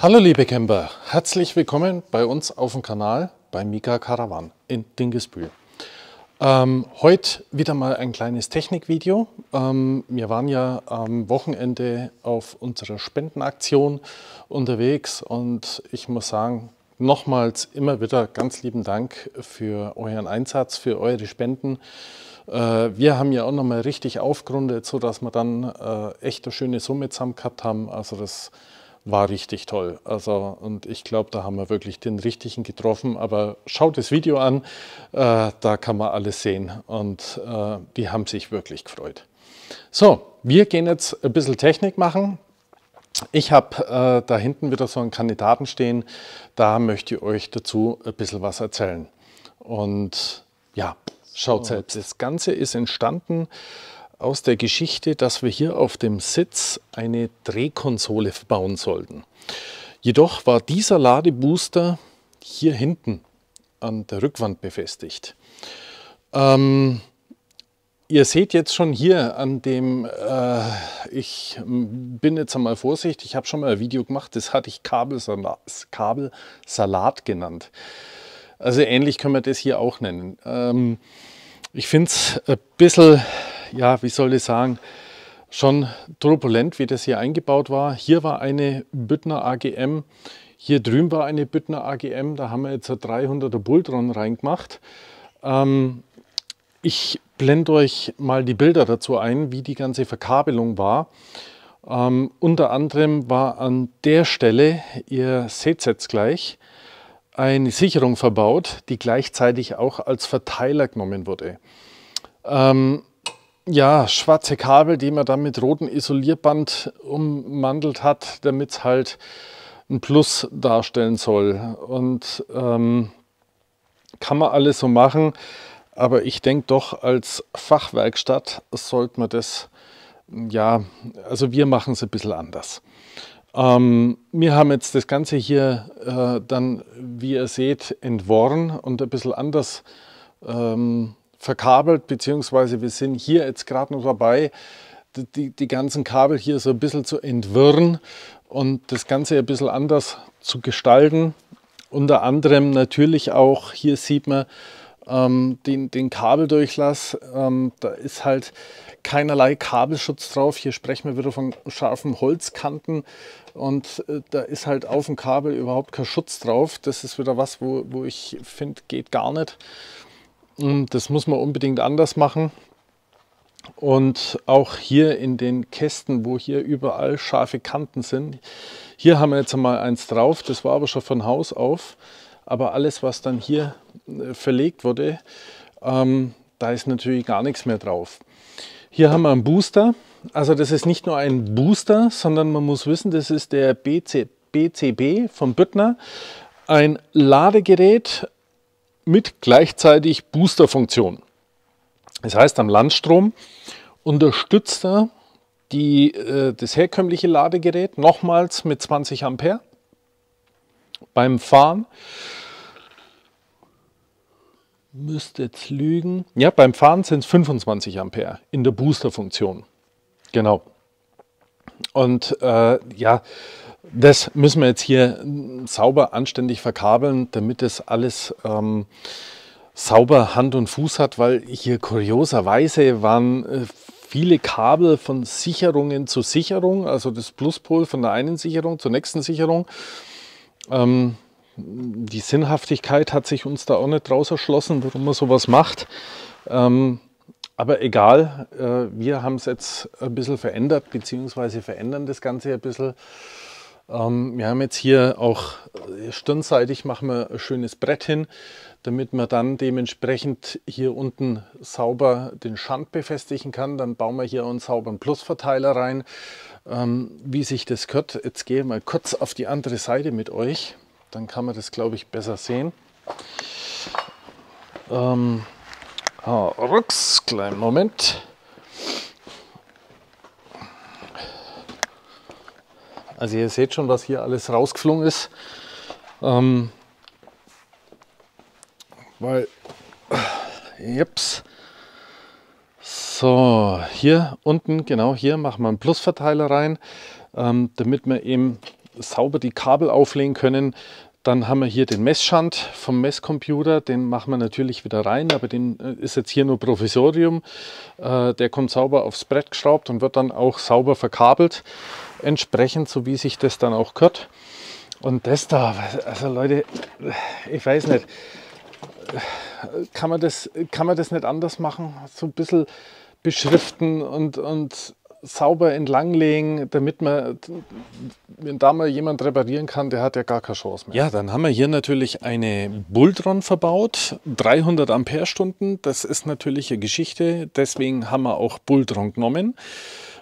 Hallo liebe Camper, herzlich willkommen bei uns auf dem Kanal bei Mika Caravan in Dingesbühl. Ähm, heute wieder mal ein kleines Technikvideo. Ähm, wir waren ja am Wochenende auf unserer Spendenaktion unterwegs und ich muss sagen, nochmals immer wieder ganz lieben Dank für euren Einsatz, für eure Spenden. Äh, wir haben ja auch nochmal richtig aufgerundet, sodass wir dann äh, echt eine schöne Summe zusammen gehabt haben. Also das war richtig toll. Also, und ich glaube, da haben wir wirklich den richtigen getroffen. Aber schaut das Video an, äh, da kann man alles sehen. Und äh, die haben sich wirklich gefreut. So, wir gehen jetzt ein bisschen Technik machen. Ich habe äh, da hinten wieder so einen Kandidaten stehen. Da möchte ich euch dazu ein bisschen was erzählen. Und ja, schaut so. selbst. Das Ganze ist entstanden aus der Geschichte, dass wir hier auf dem Sitz eine Drehkonsole bauen sollten. Jedoch war dieser Ladebooster hier hinten an der Rückwand befestigt. Ähm, ihr seht jetzt schon hier an dem, äh, ich bin jetzt einmal vorsichtig, ich habe schon mal ein Video gemacht, das hatte ich Kabelsalat, Kabelsalat genannt. Also ähnlich können wir das hier auch nennen. Ähm, ich finde es ein bisschen ja, wie soll ich sagen, schon turbulent, wie das hier eingebaut war. Hier war eine Büttner AGM, hier drüben war eine Büttner AGM, da haben wir jetzt ein 300er Bultron reingemacht. Ähm, ich blende euch mal die Bilder dazu ein, wie die ganze Verkabelung war. Ähm, unter anderem war an der Stelle, ihr seht es jetzt gleich, eine Sicherung verbaut, die gleichzeitig auch als Verteiler genommen wurde. Ähm, ja, schwarze Kabel, die man dann mit rotem Isolierband ummantelt hat, damit es halt ein Plus darstellen soll. Und ähm, kann man alles so machen, aber ich denke doch, als Fachwerkstatt sollte man das, ja, also wir machen es ein bisschen anders. Ähm, wir haben jetzt das Ganze hier äh, dann, wie ihr seht, entworren und ein bisschen anders ähm, verkabelt, beziehungsweise wir sind hier jetzt gerade noch dabei, die, die ganzen Kabel hier so ein bisschen zu entwirren und das Ganze ein bisschen anders zu gestalten. Unter anderem natürlich auch, hier sieht man ähm, den, den Kabeldurchlass, ähm, da ist halt keinerlei Kabelschutz drauf. Hier sprechen wir wieder von scharfen Holzkanten und äh, da ist halt auf dem Kabel überhaupt kein Schutz drauf. Das ist wieder was, wo, wo ich finde, geht gar nicht. Mm, das muss man unbedingt anders machen. Und auch hier in den Kästen, wo hier überall scharfe Kanten sind. Hier haben wir jetzt einmal eins drauf, das war aber schon von Haus auf. Aber alles, was dann hier äh, verlegt wurde, ähm, da ist natürlich gar nichts mehr drauf. Hier haben wir einen Booster. Also das ist nicht nur ein Booster, sondern man muss wissen, das ist der BC, BCB von Büttner. Ein Ladegerät mit gleichzeitig Boosterfunktion. Das heißt, am Landstrom unterstützt er die, äh, das herkömmliche Ladegerät nochmals mit 20 Ampere beim Fahren. Müsste jetzt lügen. Ja, beim Fahren sind es 25 Ampere in der Boosterfunktion. Genau. Und äh, ja, das müssen wir jetzt hier sauber, anständig verkabeln, damit das alles ähm, sauber Hand und Fuß hat, weil hier kurioserweise waren äh, viele Kabel von Sicherungen zu Sicherung, also das Pluspol von der einen Sicherung zur nächsten Sicherung. Ähm, die Sinnhaftigkeit hat sich uns da auch nicht draus erschlossen, warum man sowas macht. Ähm, aber egal, äh, wir haben es jetzt ein bisschen verändert, beziehungsweise verändern das Ganze ein bisschen. Ähm, wir haben jetzt hier auch äh, stirnseitig machen wir ein schönes Brett hin, damit man dann dementsprechend hier unten sauber den Schand befestigen kann. Dann bauen wir hier einen sauberen Plusverteiler rein, ähm, wie sich das gehört. Jetzt gehe ich mal kurz auf die andere Seite mit euch, dann kann man das glaube ich besser sehen. Ähm, ah, rucks, kleinen Moment. Also ihr seht schon, was hier alles rausgeflogen ist. Ähm, weil, jeps. So, hier unten, genau hier, machen wir einen Plusverteiler rein, ähm, damit wir eben sauber die Kabel auflegen können. Dann haben wir hier den Messschand vom Messcomputer, den machen wir natürlich wieder rein, aber den äh, ist jetzt hier nur Provisorium. Äh, der kommt sauber aufs Brett geschraubt und wird dann auch sauber verkabelt, entsprechend so wie sich das dann auch gehört. Und das da, also Leute, ich weiß nicht, kann man das, kann man das nicht anders machen? So ein bisschen beschriften und, und sauber entlanglegen, damit man, wenn da mal jemand reparieren kann, der hat ja gar keine Chance mehr. Ja, dann haben wir hier natürlich eine Bultron verbaut, 300 Amperestunden. Das ist natürlich eine Geschichte. Deswegen haben wir auch Bultron genommen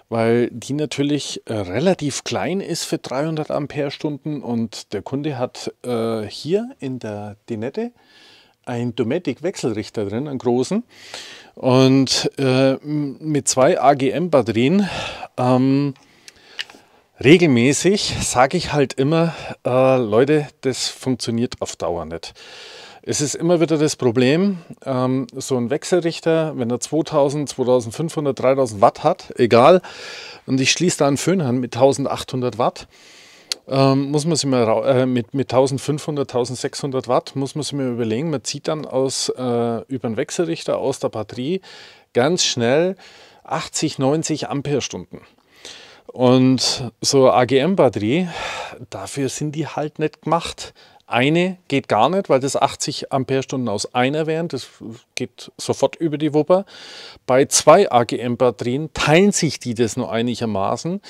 weil die natürlich äh, relativ klein ist für 300 Amperestunden und der Kunde hat äh, hier in der Dinette einen Dometic-Wechselrichter drin, einen großen, und äh, mit zwei AGM-Batterien. Ähm, regelmäßig sage ich halt immer, äh, Leute, das funktioniert auf Dauer nicht. Es ist immer wieder das Problem, ähm, so ein Wechselrichter, wenn er 2000, 2500, 3000 Watt hat, egal, und ich schließe da einen Föhn an mit 1800 Watt, ähm, muss man sich mal äh, mit, mit 1500, 1600 Watt muss man sich mal überlegen. Man zieht dann aus, äh, über den Wechselrichter aus der Batterie ganz schnell 80, 90 Amperestunden. Und so AGM-Batterie, dafür sind die halt nicht gemacht. Eine geht gar nicht, weil das 80 Amperestunden aus einer wären. Das geht sofort über die Wupper. Bei zwei AGM-Batterien teilen sich die das nur einigermaßen.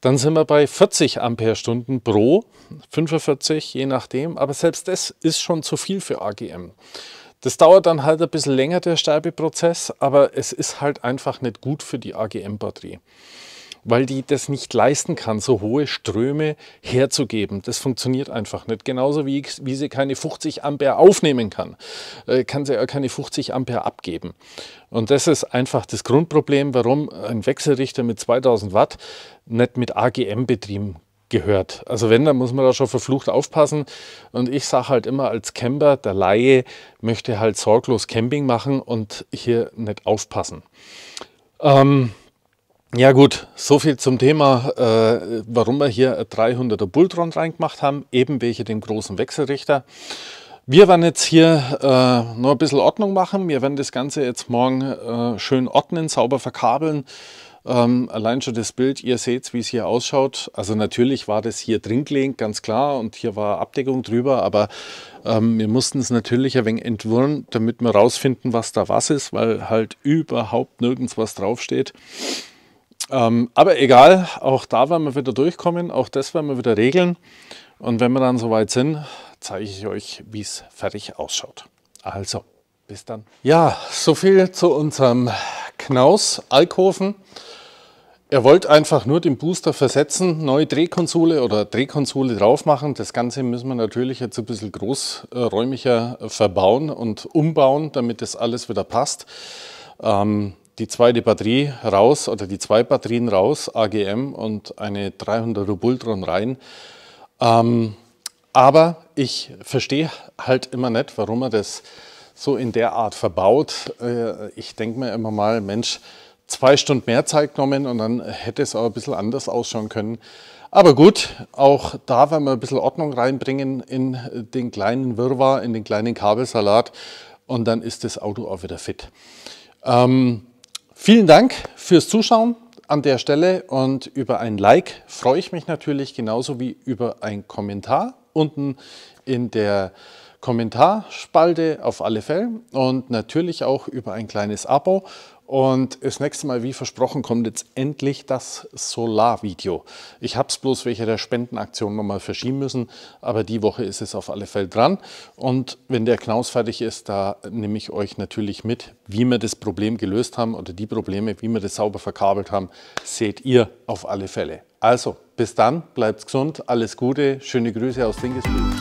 Dann sind wir bei 40 Amperestunden pro, 45 je nachdem. Aber selbst das ist schon zu viel für AGM. Das dauert dann halt ein bisschen länger, der Sterbeprozess, aber es ist halt einfach nicht gut für die AGM-Batterie weil die das nicht leisten kann, so hohe Ströme herzugeben. Das funktioniert einfach nicht. Genauso wie, wie sie keine 50 Ampere aufnehmen kann, äh, kann sie auch keine 50 Ampere abgeben. Und das ist einfach das Grundproblem, warum ein Wechselrichter mit 2000 Watt nicht mit AGM betrieben gehört. Also wenn, dann muss man da schon verflucht aufpassen. Und ich sage halt immer als Camper, der Laie möchte halt sorglos Camping machen und hier nicht aufpassen. Ähm, ja gut, so viel zum Thema, äh, warum wir hier 300er Bulltron reingemacht haben, eben welche den großen Wechselrichter. Wir werden jetzt hier äh, noch ein bisschen Ordnung machen. Wir werden das Ganze jetzt morgen äh, schön ordnen, sauber verkabeln. Ähm, allein schon das Bild, ihr seht, wie es hier ausschaut. Also natürlich war das hier drin gelegen, ganz klar, und hier war Abdeckung drüber, aber ähm, wir mussten es natürlich ein wenig entwurren, damit wir rausfinden, was da was ist, weil halt überhaupt nirgends was draufsteht. steht. Ähm, aber egal, auch da werden wir wieder durchkommen, auch das werden wir wieder regeln. Und wenn wir dann soweit sind, zeige ich euch, wie es fertig ausschaut. Also, bis dann. Ja, so viel zu unserem Knaus Alkoven. Er wollte einfach nur den Booster versetzen, neue Drehkonsole oder Drehkonsole drauf machen. Das Ganze müssen wir natürlich jetzt ein bisschen großräumiger verbauen und umbauen, damit das alles wieder passt. Ähm, die zweite Batterie raus oder die zwei Batterien raus, AGM und eine 300er Bultron rein. Ähm, aber ich verstehe halt immer nicht, warum man das so in der Art verbaut. Äh, ich denke mir immer mal, Mensch, zwei Stunden mehr Zeit genommen und dann hätte es auch ein bisschen anders ausschauen können. Aber gut, auch da werden wir ein bisschen Ordnung reinbringen in den kleinen Wirrwarr, in den kleinen Kabelsalat und dann ist das Auto auch wieder fit. Ähm, Vielen Dank fürs Zuschauen an der Stelle und über ein Like freue ich mich natürlich genauso wie über einen Kommentar unten in der Kommentarspalte auf alle Fälle und natürlich auch über ein kleines Abo und das nächste Mal, wie versprochen, kommt jetzt endlich das Solarvideo. Ich habe es bloß wegen der Spendenaktion nochmal verschieben müssen, aber die Woche ist es auf alle Fälle dran. Und wenn der Knaus fertig ist, da nehme ich euch natürlich mit, wie wir das Problem gelöst haben oder die Probleme, wie wir das sauber verkabelt haben, seht ihr auf alle Fälle. Also, bis dann, bleibt gesund, alles Gute, schöne Grüße aus Dingesbühl.